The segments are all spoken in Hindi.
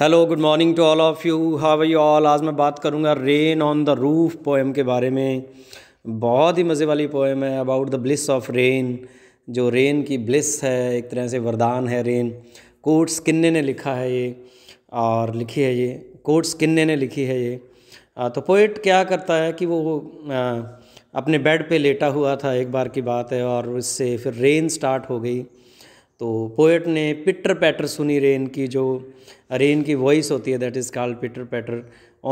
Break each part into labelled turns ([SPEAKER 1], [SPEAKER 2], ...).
[SPEAKER 1] hello good morning to all of you how you all आज मैं बात करूंगा rain on the roof poem के बारे में बहुत ही मज़े वाली पोएम है about the bliss of rain जो रेन की ब्लिस है एक तरह से वरदान है रेन कोट्स किन्ने ने लिखा है ये और लिखी है ये कोट्स किन्ने ने लिखी है ये तो पोइट क्या करता है कि वो अपने बेड पे लेटा हुआ था एक बार की बात है और उससे फिर रेन स्टार्ट हो गई तो पोएट ने पिटर पैटर सुनी रेन की जो रेन की वॉइस होती है that is called pitter patter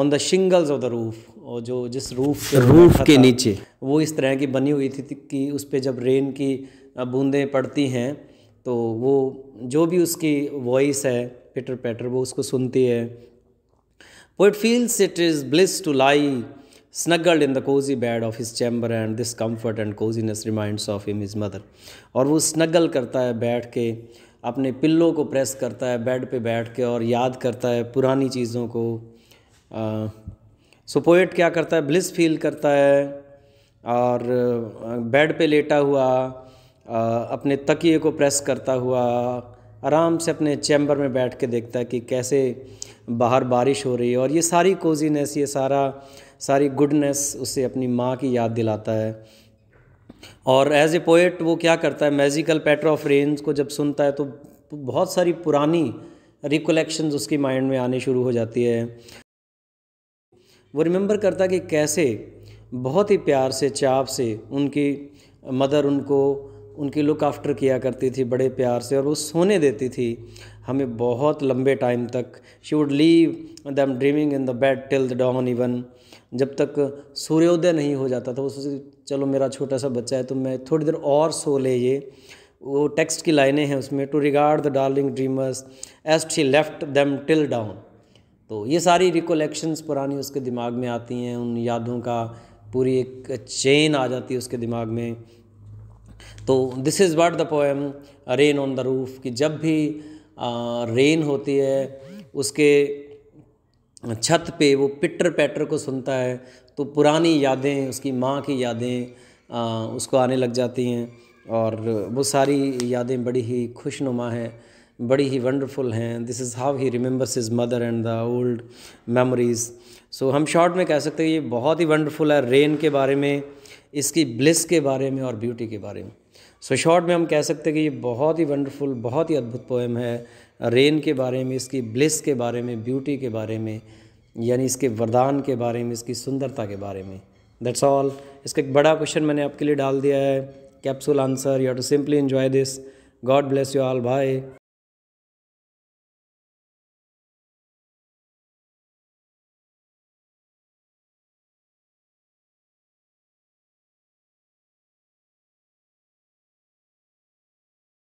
[SPEAKER 1] on the shingles of the roof और जो जिस रूफ रूफ के नीचे वो इस तरह की बनी हुई थी कि उस पर जब रेन की बूंदें पड़ती हैं तो वो जो भी उसकी वॉइस है पिटर पैटर वो उसको सुनती है poet feels it is bliss to lie snuggled in the cosy bed of his chamber and this comfort and cosiness remind of him his mother और वो स्नगल करता है बैठ के अपने पिल्लों को प्रेस करता है बेड पे बैठ के और याद करता है पुरानी चीज़ों को सो पोएट क्या करता है ब्लिस फील करता है और बेड पे लेटा हुआ अपने तकिए को प्रेस करता हुआ आराम से अपने चैम्बर में बैठ के देखता है कि कैसे बाहर बारिश हो रही है और ये सारी कोजीनेस ये सारा सारी गुडनेस उसे अपनी माँ की याद दिलाता है और एज ए पोइट वो क्या करता है मैजिकल पैटर ऑफ रेंज को जब सुनता है तो बहुत सारी पुरानी रिकोलेक्शन उसकी माइंड में आने शुरू हो जाती है वो रिमेंबर करता है कि कैसे बहुत ही प्यार से चाप से उनकी मदर उनको उनकी लुक आफ्टर किया करती थी बड़े प्यार से और वो सोने देती थी हमें बहुत लंबे टाइम तक she would leave them dreaming in the bed till the dawn even जब तक सूर्योदय नहीं हो जाता था वो सोचती चलो मेरा छोटा सा बच्चा है तो मैं थोड़ी देर और सो ले ये वो टेक्स्ट की लाइनें हैं उसमें to regard the darling dreamers as she left them till dawn तो ये सारी रिकोलेक्शंस पुरानी उसके दिमाग में आती हैं उन यादों का पूरी एक चेन आ जाती है उसके दिमाग में तो this is what the poem rain on the roof कि जब भी रेन होती है उसके छत पे वो पिटर पैटर को सुनता है तो पुरानी यादें उसकी माँ की यादें उसको आने लग जाती हैं और वो सारी यादें बड़ी ही खुशनुमा हैं बड़ी ही वंडरफुल हैं this is how he remembers his mother and the old memories so हम शॉर्ट में कह सकते हैं ये बहुत ही वंडरफुल है रेन के बारे में इसकी ब्लिस के बारे में और ब्यूटी के बारे में सो so, शॉर्ट में हम कह सकते हैं कि ये बहुत ही वंडरफुल बहुत ही अद्भुत पोएम है रेन के बारे में इसकी ब्लिस के बारे में ब्यूटी के बारे में यानी इसके वरदान के बारे में इसकी सुंदरता के बारे में दैट्स ऑल इसका एक बड़ा क्वेश्चन मैंने आपके लिए डाल दिया है capsule answer you have to simply enjoy this god bless you all bye